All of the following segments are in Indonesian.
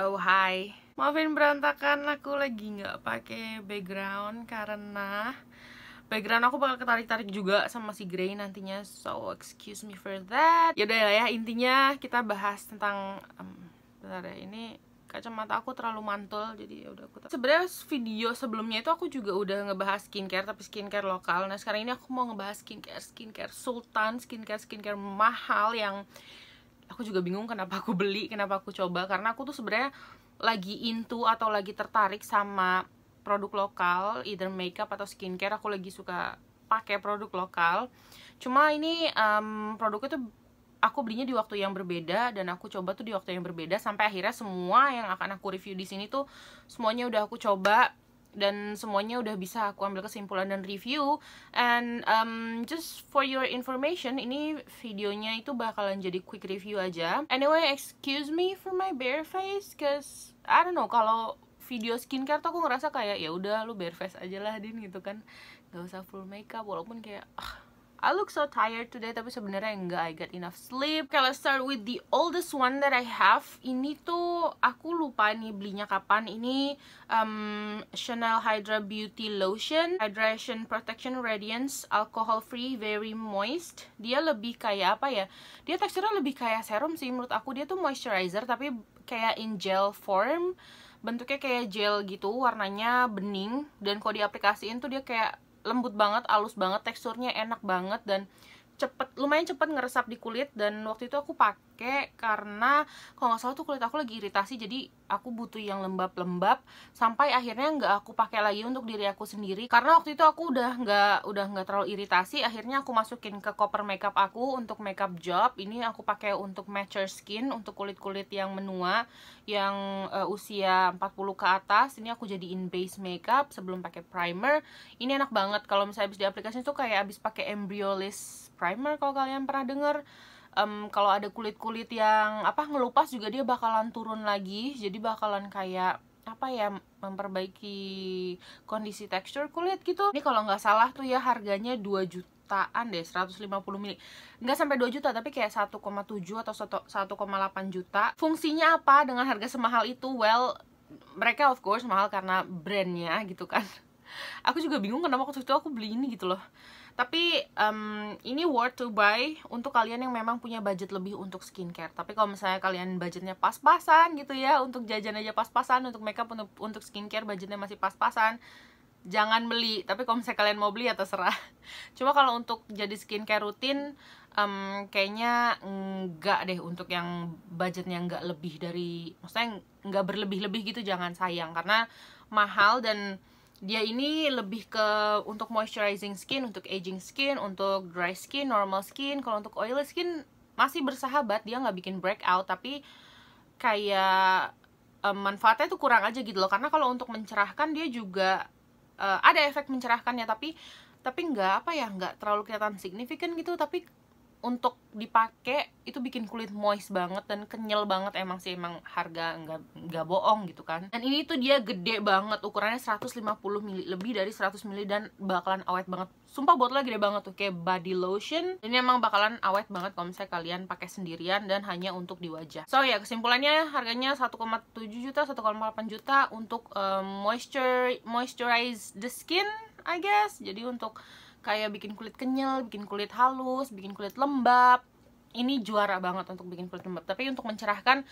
Oh hi, Maafin berantakan aku lagi nggak pakai background karena background aku bakal ketarik-tarik juga sama si Grey nantinya so excuse me for that yaudah ya, ya intinya kita bahas tentang um, bentar ya ini kacamata aku terlalu mantul jadi ya udah aku sebenarnya video sebelumnya itu aku juga udah ngebahas skincare tapi skincare lokal nah sekarang ini aku mau ngebahas skincare skincare sultan skincare skincare mahal yang aku juga bingung kenapa aku beli kenapa aku coba karena aku tuh sebenarnya lagi into atau lagi tertarik sama produk lokal either makeup atau skincare aku lagi suka pakai produk lokal cuma ini um, produknya tuh aku belinya di waktu yang berbeda dan aku coba tuh di waktu yang berbeda sampai akhirnya semua yang akan aku review di sini tuh semuanya udah aku coba dan semuanya udah bisa aku ambil kesimpulan dan review and um, just for your information ini videonya itu bakalan jadi quick review aja anyway excuse me for my bare face cause I don't know kalau video skincare tuh aku ngerasa kayak ya udah lu bare face aja lah din gitu kan gak usah full makeup walaupun kayak ah, I look so tired today tapi sebenarnya enggak I got enough sleep. Okay, let's start with the oldest one that I have. Ini tuh aku lupa nih belinya kapan. Ini um, Chanel Hydra Beauty Lotion, Hydration Protection Radiance, alcohol free, very moist. Dia lebih kayak apa ya? Dia teksturnya lebih kayak serum sih menurut aku. Dia tuh moisturizer tapi kayak in gel form bentuknya kayak gel gitu warnanya bening dan kalau diaplikasiin tuh dia kayak lembut banget, halus banget, teksturnya enak banget dan cepet lumayan cepet ngeresap di kulit dan waktu itu aku pakai karena kalau nggak salah tuh kulit aku lagi iritasi jadi aku butuh yang lembab-lembab sampai akhirnya nggak aku pakai lagi untuk diri aku sendiri karena waktu itu aku udah nggak udah nggak terlalu iritasi akhirnya aku masukin ke koper makeup aku untuk makeup job ini aku pakai untuk mature skin untuk kulit-kulit yang menua yang uh, usia 40 ke atas ini aku jadi in base makeup sebelum pakai primer ini enak banget kalau misalnya habis di aplikasi tuh kayak habis pakai embryolis primer kalau kalian pernah denger um, kalau ada kulit-kulit yang apa ngelupas juga dia bakalan turun lagi jadi bakalan kayak apa ya memperbaiki kondisi tekstur kulit gitu ini kalau nggak salah tuh ya harganya 2 jutaan deh 150 mili nggak sampai 2 juta tapi kayak 1,7 atau 1,8 juta fungsinya apa dengan harga semahal itu well mereka of course mahal karena brandnya gitu kan aku juga bingung kenapa waktu itu aku beli ini gitu loh tapi um, ini worth to buy untuk kalian yang memang punya budget lebih untuk skincare tapi kalau misalnya kalian budgetnya pas-pasan gitu ya untuk jajan aja pas-pasan untuk makeup untuk untuk skincare budgetnya masih pas-pasan jangan beli tapi kalau misalnya kalian mau beli ya terserah cuma kalau untuk jadi skincare rutin um, kayaknya enggak deh untuk yang budgetnya enggak lebih dari maksudnya enggak berlebih-lebih gitu jangan sayang karena mahal dan dia ini lebih ke untuk moisturizing skin, untuk aging skin, untuk dry skin, normal skin. Kalau untuk oily skin masih bersahabat, dia nggak bikin breakout, tapi kayak um, manfaatnya tuh kurang aja gitu loh. Karena kalau untuk mencerahkan dia juga uh, ada efek mencerahkannya, tapi tapi nggak apa ya nggak terlalu kelihatan signifikan gitu. Tapi untuk dipakai itu bikin kulit moist banget dan kenyal banget emang sih emang harga nggak nggak bohong gitu kan dan ini tuh dia gede banget ukurannya 150 ml lebih dari 100 ml dan bakalan awet banget sumpah lagi gede banget tuh kayak body lotion ini emang bakalan awet banget kalau misalnya kalian pakai sendirian dan hanya untuk di wajah so ya kesimpulannya harganya 1,7 juta 1,8 juta untuk um, moisture moisturize the skin I guess jadi untuk kayak bikin kulit kenyal, bikin kulit halus, bikin kulit lembab. Ini juara banget untuk bikin kulit lembab. Tapi untuk mencerahkan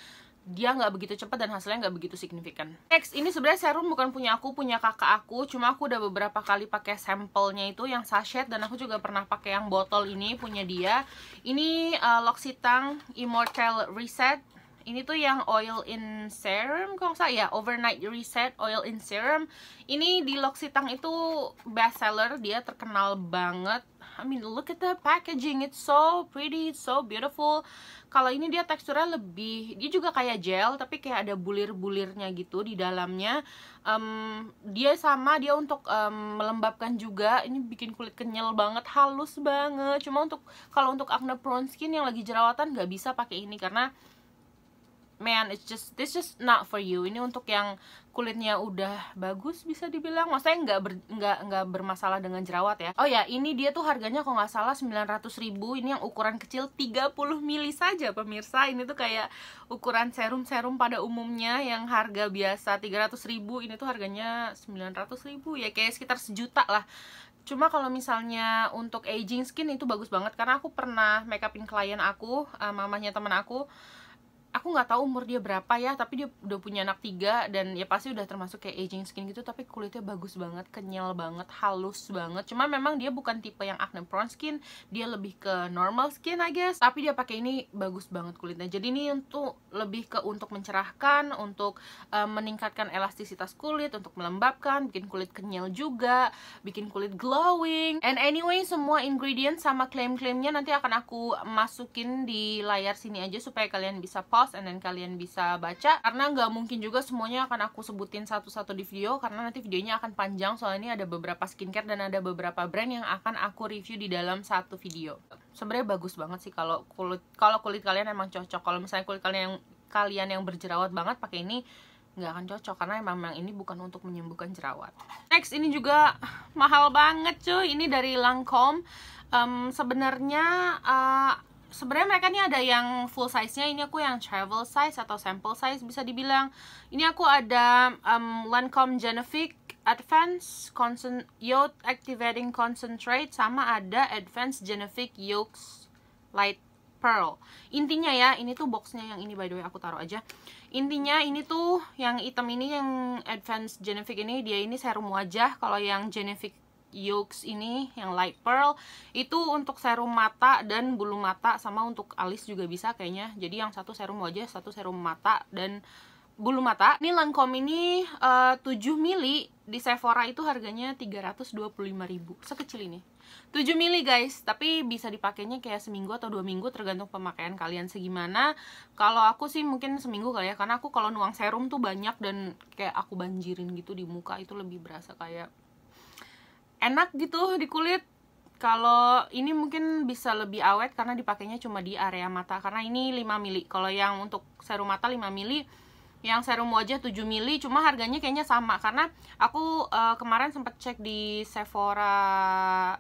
dia nggak begitu cepat dan hasilnya nggak begitu signifikan. Next, ini sebenarnya serum bukan punya aku, punya kakak aku. Cuma aku udah beberapa kali pakai sampelnya itu yang sachet dan aku juga pernah pakai yang botol ini punya dia. Ini uh, L'Occitane Immortal Reset ini tuh yang oil in serum kalau nggak ya overnight reset oil in serum ini di L'Occitane itu best seller dia terkenal banget I mean look at the packaging it's so pretty it's so beautiful kalau ini dia teksturnya lebih dia juga kayak gel tapi kayak ada bulir-bulirnya gitu di dalamnya um, dia sama dia untuk um, melembabkan juga ini bikin kulit kenyal banget halus banget cuma untuk kalau untuk acne prone skin yang lagi jerawatan nggak bisa pakai ini karena man it's just this just not for you ini untuk yang kulitnya udah bagus bisa dibilang maksudnya nggak ber, nggak nggak bermasalah dengan jerawat ya oh ya ini dia tuh harganya kalau nggak salah 900 ribu ini yang ukuran kecil 30 mili saja pemirsa ini tuh kayak ukuran serum-serum pada umumnya yang harga biasa 300 ribu ini tuh harganya 900 ribu ya kayak sekitar sejuta lah cuma kalau misalnya untuk aging skin itu bagus banget karena aku pernah makeupin klien aku uh, eh, mamanya teman aku aku nggak tahu umur dia berapa ya tapi dia udah punya anak tiga dan ya pasti udah termasuk kayak aging skin gitu tapi kulitnya bagus banget kenyal banget halus banget cuma memang dia bukan tipe yang acne prone skin dia lebih ke normal skin I guess tapi dia pakai ini bagus banget kulitnya jadi ini untuk lebih ke untuk mencerahkan untuk uh, meningkatkan elastisitas kulit untuk melembabkan bikin kulit kenyal juga bikin kulit glowing and anyway semua ingredient sama klaim-klaimnya nanti akan aku masukin di layar sini aja supaya kalian bisa pop pause and then kalian bisa baca karena nggak mungkin juga semuanya akan aku sebutin satu-satu di video karena nanti videonya akan panjang soalnya ini ada beberapa skincare dan ada beberapa brand yang akan aku review di dalam satu video sebenarnya bagus banget sih kalau kulit kalau kulit kalian emang cocok kalau misalnya kulit kalian yang kalian yang berjerawat banget pakai ini nggak akan cocok karena emang, emang ini bukan untuk menyembuhkan jerawat. Next ini juga mahal banget cuy. Ini dari Lancome. Um, Sebenarnya uh, sebenarnya mereka ini ada yang full size-nya ini aku yang travel size atau sample size bisa dibilang ini aku ada um, Lancome Genifique Advanced Concen Yolk Activating Concentrate sama ada Advanced Genifique Yolks Light Pearl intinya ya ini tuh boxnya yang ini by the way aku taruh aja intinya ini tuh yang item ini yang Advanced Genifique ini dia ini serum wajah kalau yang Genifique Yolks ini yang light pearl itu untuk serum mata dan bulu mata sama untuk alis juga bisa kayaknya jadi yang satu serum wajah satu serum mata dan bulu mata ini Lancome ini eh, uh, 7 mili di Sephora itu harganya 325.000 sekecil ini 7 mili guys tapi bisa dipakainya kayak seminggu atau dua minggu tergantung pemakaian kalian segimana kalau aku sih mungkin seminggu kali ya karena aku kalau nuang serum tuh banyak dan kayak aku banjirin gitu di muka itu lebih berasa kayak enak gitu di kulit kalau ini mungkin bisa lebih awet karena dipakainya cuma di area mata karena ini 5 mili kalau yang untuk serum mata 5 mili yang serum wajah 7 mili cuma harganya kayaknya sama karena aku uh, kemarin sempat cek di Sephora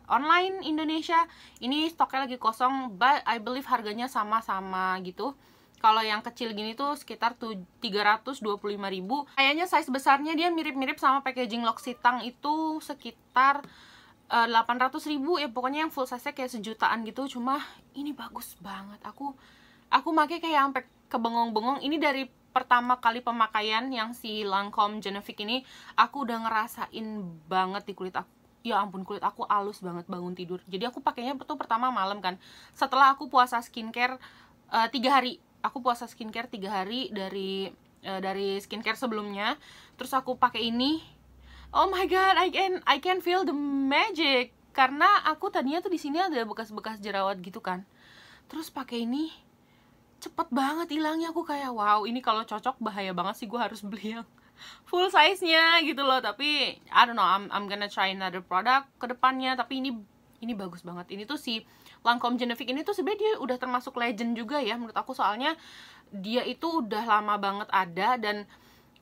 online Indonesia ini stoknya lagi kosong but I believe harganya sama-sama gitu kalau yang kecil gini tuh sekitar ribu. Kayaknya size besarnya dia mirip-mirip sama packaging L'Occitane itu sekitar uh, ribu. ya pokoknya yang full size-nya kayak sejutaan gitu. Cuma ini bagus banget. Aku aku pakai kayak sampai kebengong-bengong. Ini dari pertama kali pemakaian yang si Lancome Genevieve ini aku udah ngerasain banget di kulit aku ya ampun kulit aku halus banget bangun tidur jadi aku pakainya tuh pertama malam kan setelah aku puasa skincare eh, tiga uh, hari aku puasa skincare tiga hari dari uh, dari skincare sebelumnya terus aku pakai ini oh my god I can I can feel the magic karena aku tadinya tuh di sini ada bekas-bekas jerawat gitu kan terus pakai ini cepet banget hilangnya aku kayak wow ini kalau cocok bahaya banget sih gue harus beli yang full size nya gitu loh tapi I don't know I'm, I'm gonna try another product kedepannya tapi ini ini bagus banget ini tuh si Lancome Genevieve ini tuh sebenarnya dia udah termasuk legend juga ya menurut aku soalnya dia itu udah lama banget ada dan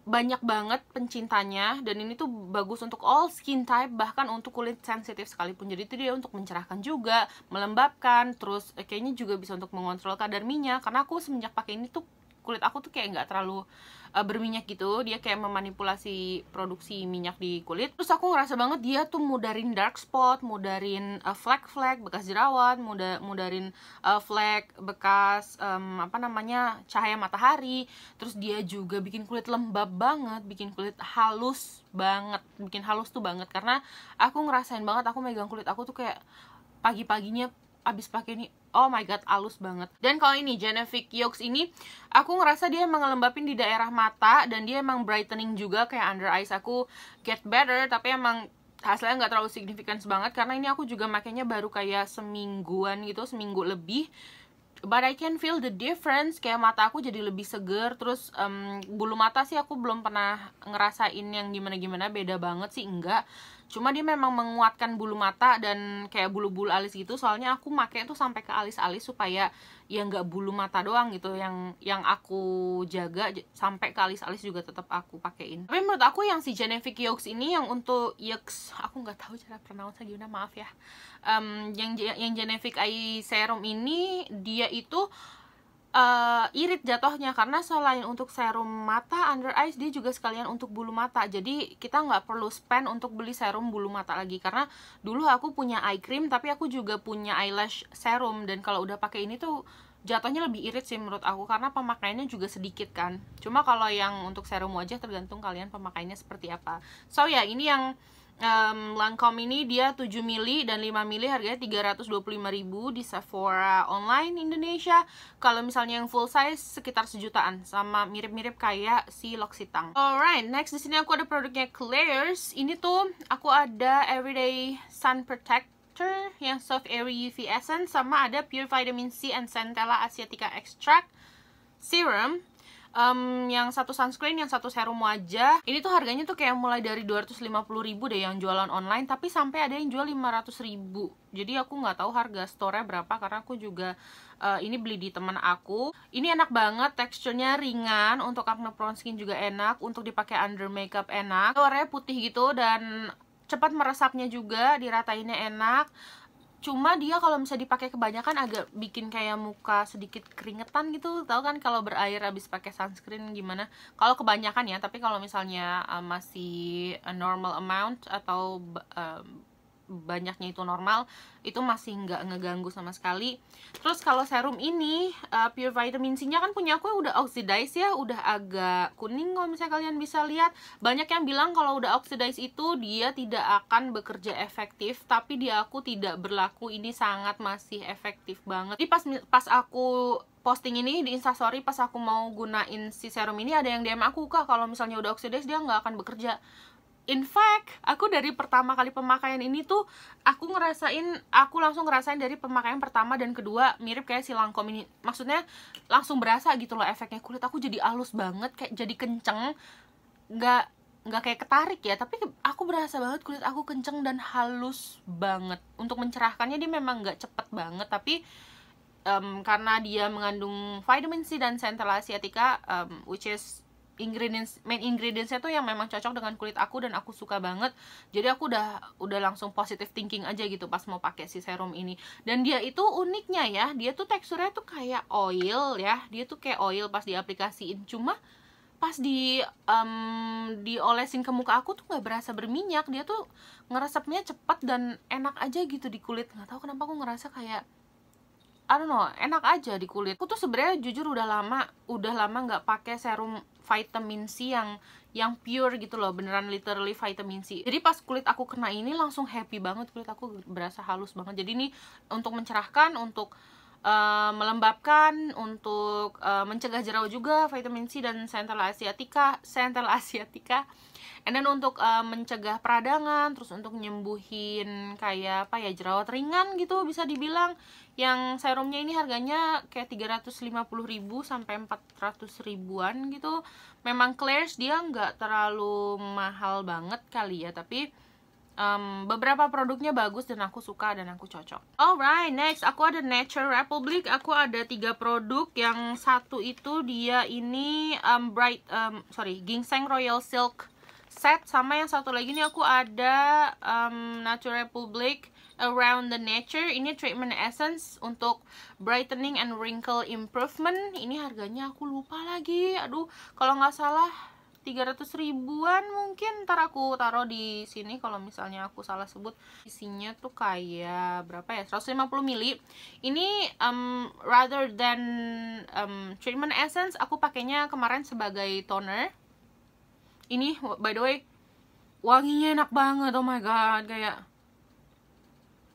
banyak banget pencintanya dan ini tuh bagus untuk all skin type bahkan untuk kulit sensitif sekalipun jadi itu dia untuk mencerahkan juga melembabkan terus eh, kayaknya juga bisa untuk mengontrol kadar minyak karena aku semenjak pakai ini tuh kulit aku tuh kayak nggak terlalu uh, berminyak gitu dia kayak memanipulasi produksi minyak di kulit terus aku ngerasa banget dia tuh mudarin dark spot mudarin uh, eh, flek flek bekas jerawat muda mudarin uh, flek bekas um, apa namanya cahaya matahari terus dia juga bikin kulit lembab banget bikin kulit halus banget bikin halus tuh banget karena aku ngerasain banget aku megang kulit aku tuh kayak pagi-paginya abis pakai ini oh my god alus banget dan kalau ini Genevieve Yokes ini aku ngerasa dia emang ngelembapin di daerah mata dan dia emang brightening juga kayak under eyes aku get better tapi emang hasilnya nggak terlalu signifikan banget karena ini aku juga makainya baru kayak semingguan gitu seminggu lebih but I can feel the difference kayak mata aku jadi lebih seger terus um, bulu mata sih aku belum pernah ngerasain yang gimana gimana beda banget sih enggak cuma dia memang menguatkan bulu mata dan kayak bulu-bulu alis gitu soalnya aku pakai tuh sampai ke alis-alis supaya ya nggak bulu mata doang gitu yang yang aku jaga sampai ke alis-alis juga tetap aku pakein tapi menurut aku yang si Genevieve Yokes ini yang untuk Yokes aku nggak tahu cara pronounce gimana maaf ya um, yang yang Genevieve Eye Serum ini dia itu uh, irit jatuhnya karena selain untuk serum mata under eyes dia juga sekalian untuk bulu mata jadi kita nggak perlu spend untuk beli serum bulu mata lagi karena dulu aku punya eye cream tapi aku juga punya eyelash serum dan kalau udah pakai ini tuh jatuhnya lebih irit sih menurut aku karena pemakaiannya juga sedikit kan cuma kalau yang untuk serum wajah tergantung kalian pemakaiannya seperti apa so ya ini yang um, Lancome ini dia 7 mili dan 5 mili harganya ribu di Sephora online Indonesia. Kalau misalnya yang full size sekitar sejutaan sama mirip-mirip kayak si Loxitang. Alright, next di sini aku ada produknya Claire's. Ini tuh aku ada Everyday Sun Protector yang Soft Airy UV Essence sama ada Pure Vitamin C and Centella Asiatica Extract Serum um, yang satu sunscreen, yang satu serum wajah. Ini tuh harganya tuh kayak mulai dari 250 ribu deh yang jualan online, tapi sampai ada yang jual 500 ribu. Jadi aku nggak tahu harga store berapa karena aku juga uh, ini beli di teman aku. Ini enak banget, teksturnya ringan, untuk acne prone skin juga enak, untuk dipakai under makeup enak. Warnanya putih gitu dan cepat meresapnya juga, diratainnya enak cuma dia kalau misalnya dipakai kebanyakan agak bikin kayak muka sedikit keringetan gitu tahu kan kalau berair habis pakai sunscreen gimana kalau kebanyakan ya tapi kalau misalnya uh, masih a normal amount atau uh, banyaknya itu normal itu masih nggak ngeganggu sama sekali terus kalau serum ini uh, pure vitamin C nya kan punya aku udah oxidize ya udah agak kuning kalau misalnya kalian bisa lihat banyak yang bilang kalau udah oxidize itu dia tidak akan bekerja efektif tapi di aku tidak berlaku ini sangat masih efektif banget jadi pas, pas aku posting ini di instastory pas aku mau gunain si serum ini ada yang DM aku kah kalau misalnya udah oxidize dia nggak akan bekerja in fact aku dari pertama kali pemakaian ini tuh aku ngerasain aku langsung ngerasain dari pemakaian pertama dan kedua mirip kayak si Lancome ini maksudnya langsung berasa gitu loh efeknya kulit aku jadi halus banget kayak jadi kenceng nggak nggak kayak ketarik ya tapi aku berasa banget kulit aku kenceng dan halus banget untuk mencerahkannya dia memang nggak cepet banget tapi um, karena dia mengandung vitamin C dan centella asiatica um, which is ingredients main ingredientsnya tuh yang memang cocok dengan kulit aku dan aku suka banget jadi aku udah udah langsung positive thinking aja gitu pas mau pakai si serum ini dan dia itu uniknya ya dia tuh teksturnya tuh kayak oil ya dia tuh kayak oil pas diaplikasiin cuma pas di um, diolesin ke muka aku tuh nggak berasa berminyak dia tuh ngeresepnya cepet dan enak aja gitu di kulit nggak tahu kenapa aku ngerasa kayak I don't know, enak aja di kulit. Aku tuh sebenarnya jujur udah lama, udah lama nggak pakai serum vitamin C yang yang pure gitu loh, beneran literally vitamin C. Jadi pas kulit aku kena ini langsung happy banget, kulit aku berasa halus banget. Jadi ini untuk mencerahkan, untuk uh, melembabkan, untuk uh, mencegah jerawat juga vitamin C dan Central Asiatica, Central Asiatica. And then untuk uh, mencegah peradangan, terus untuk nyembuhin kayak apa ya jerawat ringan gitu bisa dibilang yang serumnya ini harganya kayak 350 ribu sampai 400 ribuan gitu memang Claire's dia nggak terlalu mahal banget kali ya tapi um, beberapa produknya bagus dan aku suka dan aku cocok alright next aku ada Nature Republic aku ada tiga produk yang satu itu dia ini um, bright um, sorry ginseng royal silk set sama yang satu lagi ini aku ada um, Nature Republic Around the Nature ini treatment essence untuk brightening and wrinkle improvement ini harganya aku lupa lagi aduh kalau nggak salah 300 ribuan mungkin ntar aku taruh di sini kalau misalnya aku salah sebut isinya tuh kayak berapa ya 150 ml ini um, rather than um, treatment essence aku pakainya kemarin sebagai toner ini by the way wanginya enak banget oh my god kayak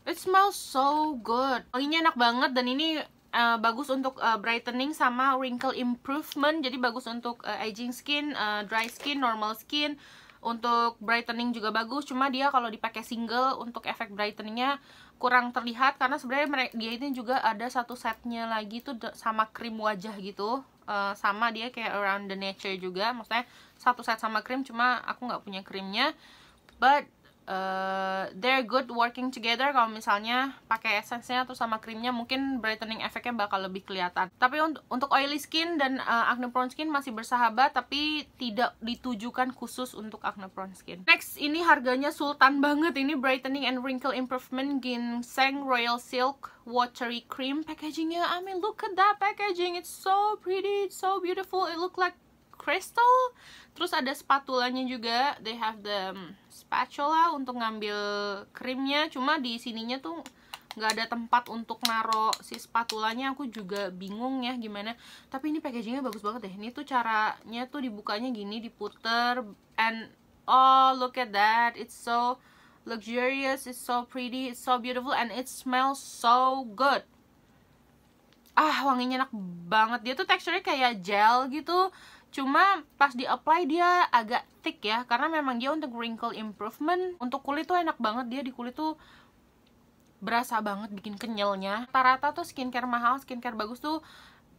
It smells so good. Wanginya enak banget dan ini uh, bagus untuk uh, brightening sama wrinkle improvement. Jadi bagus untuk uh, aging skin, uh, dry skin, normal skin. Untuk brightening juga bagus, cuma dia kalau dipakai single untuk efek brighteningnya kurang terlihat karena sebenarnya dia ini juga ada satu setnya lagi tuh sama krim wajah gitu. Uh, sama dia kayak around the nature juga, maksudnya satu set sama krim cuma aku nggak punya krimnya. But uh, they're good working together kalau misalnya pakai essence-nya atau sama krimnya mungkin brightening efeknya bakal lebih kelihatan tapi untuk, untuk oily skin dan uh, acne prone skin masih bersahabat tapi tidak ditujukan khusus untuk acne prone skin next ini harganya sultan banget ini brightening and wrinkle improvement ginseng royal silk watery cream packagingnya I mean look at that packaging it's so pretty it's so beautiful it look like crystal terus ada spatulanya juga they have the um, spatula untuk ngambil krimnya cuma di sininya tuh nggak ada tempat untuk naro si spatulanya aku juga bingung ya gimana tapi ini packagingnya bagus banget deh ini tuh caranya tuh dibukanya gini diputer and oh look at that it's so luxurious it's so pretty it's so beautiful and it smells so good ah wanginya enak banget dia tuh teksturnya kayak gel gitu cuma pas di apply dia agak thick ya karena memang dia untuk wrinkle improvement untuk kulit tuh enak banget dia di kulit tuh berasa banget bikin kenyalnya rata-rata tuh skincare mahal skincare bagus tuh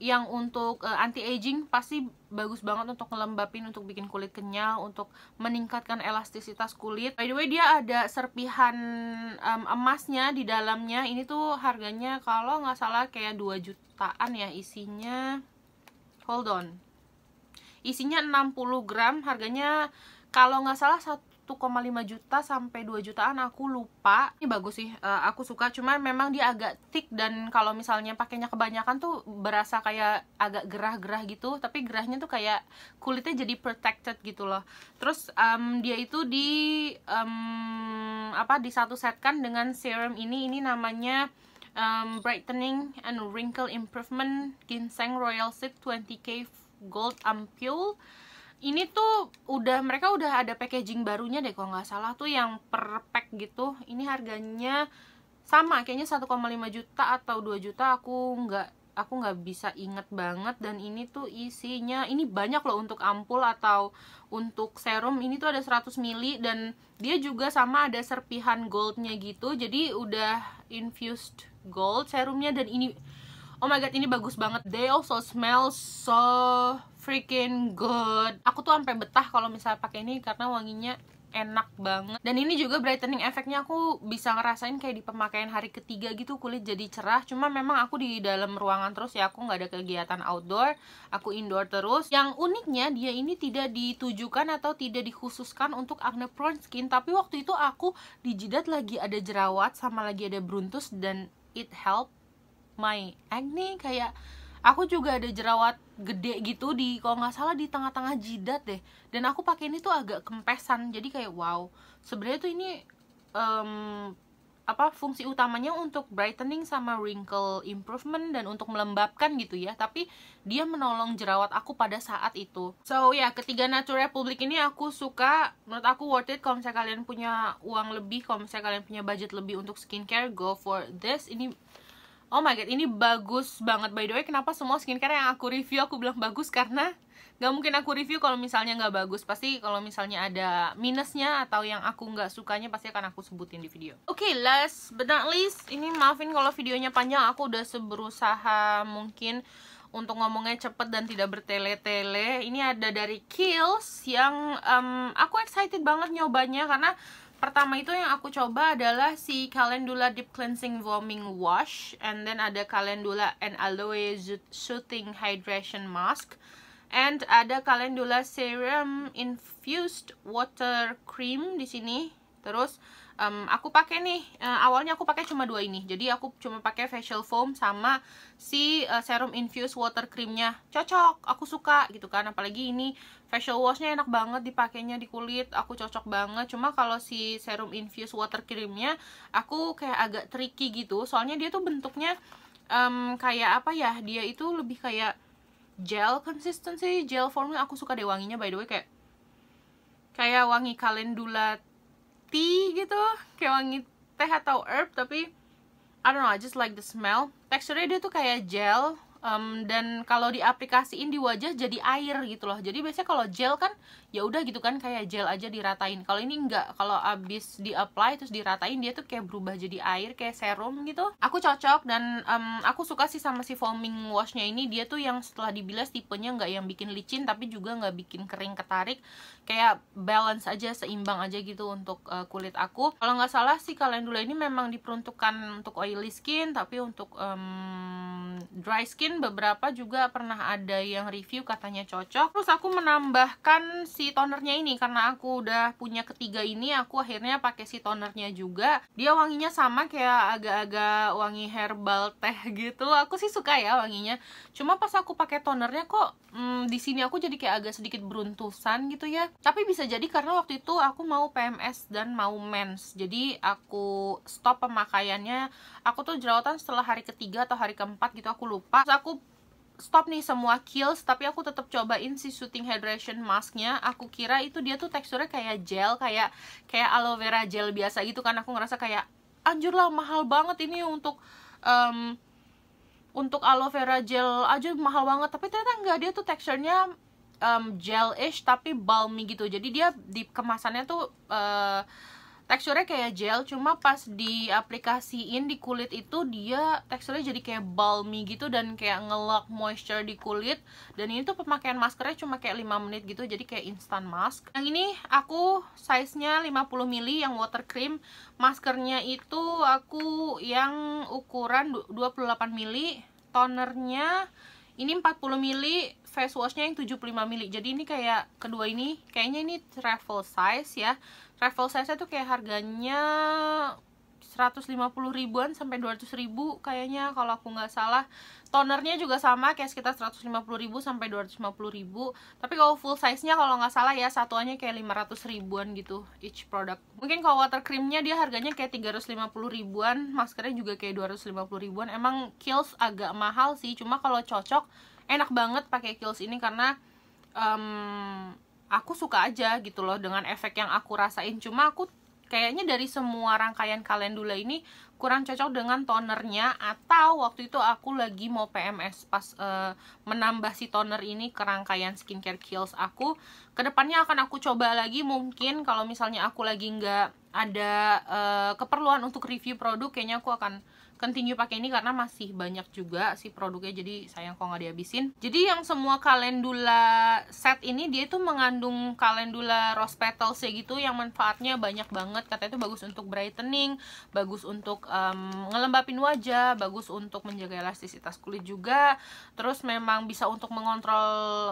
yang untuk eh, anti aging pasti bagus banget untuk ngelembapin untuk bikin kulit kenyal untuk meningkatkan elastisitas kulit by the way dia ada serpihan um, emasnya di dalamnya ini tuh harganya kalau nggak salah kayak 2 jutaan ya isinya hold on isinya 60 gram harganya kalau nggak salah 1,5 juta sampai 2 jutaan aku lupa ini bagus sih eh, aku suka cuman memang dia agak thick dan kalau misalnya pakainya kebanyakan tuh berasa kayak agak gerah-gerah gitu tapi gerahnya tuh kayak kulitnya jadi protected gitu loh terus um, dia itu di um, apa set setkan dengan serum ini ini namanya um, brightening and wrinkle improvement ginseng royal seed 20k Gold Ampule ini tuh udah mereka udah ada packaging barunya deh kalau nggak salah tuh yang per pack gitu ini harganya sama kayaknya 1,5 juta atau 2 juta aku nggak aku nggak bisa inget banget dan ini tuh isinya ini banyak loh untuk ampul atau untuk serum ini tuh ada 100 mili dan dia juga sama ada serpihan goldnya gitu jadi udah infused gold serumnya dan ini oh my god ini bagus banget they also smell so freaking good aku tuh sampai betah kalau misalnya pakai ini karena wanginya enak banget dan ini juga brightening efeknya aku bisa ngerasain kayak di pemakaian hari ketiga gitu kulit jadi cerah cuma memang aku di dalam ruangan terus ya aku nggak ada kegiatan outdoor aku indoor terus yang uniknya dia ini tidak ditujukan atau tidak dikhususkan untuk acne prone skin tapi waktu itu aku dijidat lagi ada jerawat sama lagi ada bruntus dan it help my acne kayak aku juga ada jerawat gede gitu di kalau nggak salah di tengah-tengah jidat deh dan aku pakai ini tuh agak kempesan jadi kayak wow sebenarnya tuh ini um, apa fungsi utamanya untuk brightening sama wrinkle improvement dan untuk melembabkan gitu ya tapi dia menolong jerawat aku pada saat itu so ya yeah, ketiga Nature Republic ini aku suka menurut aku worth it kalau misalnya kalian punya uang lebih kalau misalnya kalian punya budget lebih untuk skincare go for this ini Oh my god, ini bagus banget. By the way, kenapa semua skincare yang aku review aku bilang bagus karena nggak mungkin aku review kalau misalnya nggak bagus. Pasti kalau misalnya ada minusnya atau yang aku nggak sukanya pasti akan aku sebutin di video. Oke, okay, last but not least, ini maafin kalau videonya panjang. Aku udah seberusaha mungkin untuk ngomongnya cepet dan tidak bertele-tele. Ini ada dari Kills yang um, aku excited banget nyobanya karena pertama itu yang aku coba adalah si Calendula Deep Cleansing Warming Wash and then ada Calendula and Aloe Soothing Hydration Mask and ada Calendula Serum Infused Water Cream di sini terus um, aku pakai nih uh, awalnya aku pakai cuma dua ini jadi aku cuma pakai facial foam sama si uh, serum infused water creamnya cocok aku suka gitu kan apalagi ini facial washnya enak banget dipakainya di kulit aku cocok banget cuma kalau si serum infused water creamnya aku kayak agak tricky gitu soalnya dia tuh bentuknya um, kayak apa ya dia itu lebih kayak gel consistency gel formnya aku suka deh wanginya by the way kayak kayak wangi kalendula tea gitu kayak wangi teh atau herb tapi I don't know I just like the smell teksturnya dia tuh kayak gel um, dan kalau diaplikasiin di wajah jadi air gitu loh jadi biasanya kalau gel kan ya udah gitu kan kayak gel aja diratain kalau ini enggak kalau abis di apply terus diratain dia tuh kayak berubah jadi air kayak serum gitu aku cocok dan um, aku suka sih sama si foaming washnya ini dia tuh yang setelah dibilas tipenya nggak yang bikin licin tapi juga nggak bikin kering ketarik kayak balance aja seimbang aja gitu untuk uh, kulit aku kalau nggak salah sih kalian dulu ini memang diperuntukkan untuk oily skin tapi untuk um, dry skin mungkin beberapa juga pernah ada yang review katanya cocok terus aku menambahkan si tonernya ini karena aku udah punya ketiga ini aku akhirnya pakai si tonernya juga dia wanginya sama kayak agak-agak wangi herbal teh gitu aku sih suka ya wanginya cuma pas aku pakai tonernya kok hmm, di sini aku jadi kayak agak sedikit beruntusan gitu ya tapi bisa jadi karena waktu itu aku mau PMS dan mau mens jadi aku stop pemakaiannya aku tuh jerawatan setelah hari ketiga atau hari keempat gitu aku lupa aku stop nih semua kills tapi aku tetap cobain si shooting hydration masknya aku kira itu dia tuh teksturnya kayak gel kayak kayak aloe vera gel biasa gitu kan aku ngerasa kayak anjur lah mahal banget ini untuk um, untuk aloe vera gel aja mahal banget tapi ternyata enggak dia tuh teksturnya um, gel-ish tapi balmy gitu jadi dia di kemasannya tuh uh, teksturnya kayak gel cuma pas diaplikasiin di kulit itu dia teksturnya jadi kayak balmy gitu dan kayak ngelak moisture di kulit dan ini tuh pemakaian maskernya cuma kayak 5 menit gitu jadi kayak instant mask yang ini aku size-nya 50 mili yang water cream maskernya itu aku yang ukuran 28 mili tonernya ini 40 mili, face washnya yang 75 mili. jadi ini kayak kedua ini kayaknya ini travel size ya travel size itu kayak harganya 150 ribuan sampai 200 ribu kayaknya kalau aku nggak salah tonernya juga sama kayak sekitar 150 ribu sampai 250 ribu tapi kalau full size-nya kalau nggak salah ya satuannya kayak 500 ribuan gitu each product mungkin kalau water cream-nya dia harganya kayak 350 ribuan maskernya juga kayak 250 ribuan emang Kills agak mahal sih cuma kalau cocok enak banget pakai Kills ini karena um, aku suka aja gitu loh dengan efek yang aku rasain cuma aku Kayaknya dari semua rangkaian kalendula ini kurang cocok dengan tonernya atau waktu itu aku lagi mau PMS pas uh, menambah si toner ini ke rangkaian skincare kills aku. Kedepannya akan aku coba lagi mungkin kalau misalnya aku lagi nggak ada uh, keperluan untuk review produk kayaknya aku akan continue pakai ini karena masih banyak juga si produknya jadi sayang kok nggak dihabisin jadi yang semua kalendula set ini dia itu mengandung kalendula rose petals ya gitu yang manfaatnya banyak banget katanya itu bagus untuk brightening bagus untuk um, ngelembapin wajah bagus untuk menjaga elastisitas kulit juga terus memang bisa untuk mengontrol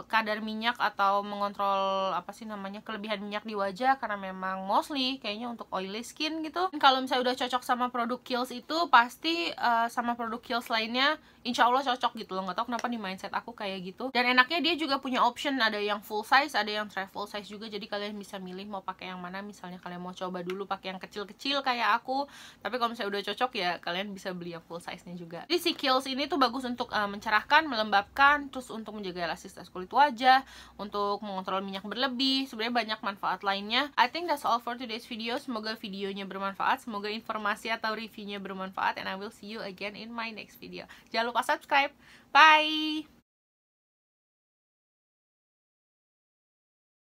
kadar minyak atau mengontrol apa sih namanya kelebihan minyak di wajah karena memang mostly kayaknya untuk oily skin gitu kalau misalnya udah cocok sama produk Kills itu pasti uh, sama produk heels lainnya insya Allah cocok gitu loh gak tau kenapa di mindset aku kayak gitu dan enaknya dia juga punya option ada yang full size ada yang travel size juga jadi kalian bisa milih mau pakai yang mana misalnya kalian mau coba dulu pakai yang kecil-kecil kayak aku tapi kalau misalnya udah cocok ya kalian bisa beli yang full size nya juga jadi si Kiehl's ini tuh bagus untuk uh, mencerahkan melembabkan terus untuk menjaga elastisitas kulit wajah untuk mengontrol minyak berlebih sebenarnya banyak manfaat lainnya I think that's all for today's video semoga videonya bermanfaat semoga informasi atau reviewnya bermanfaat and I will see you again in my next video. Jangan lupa subscribe. Bye!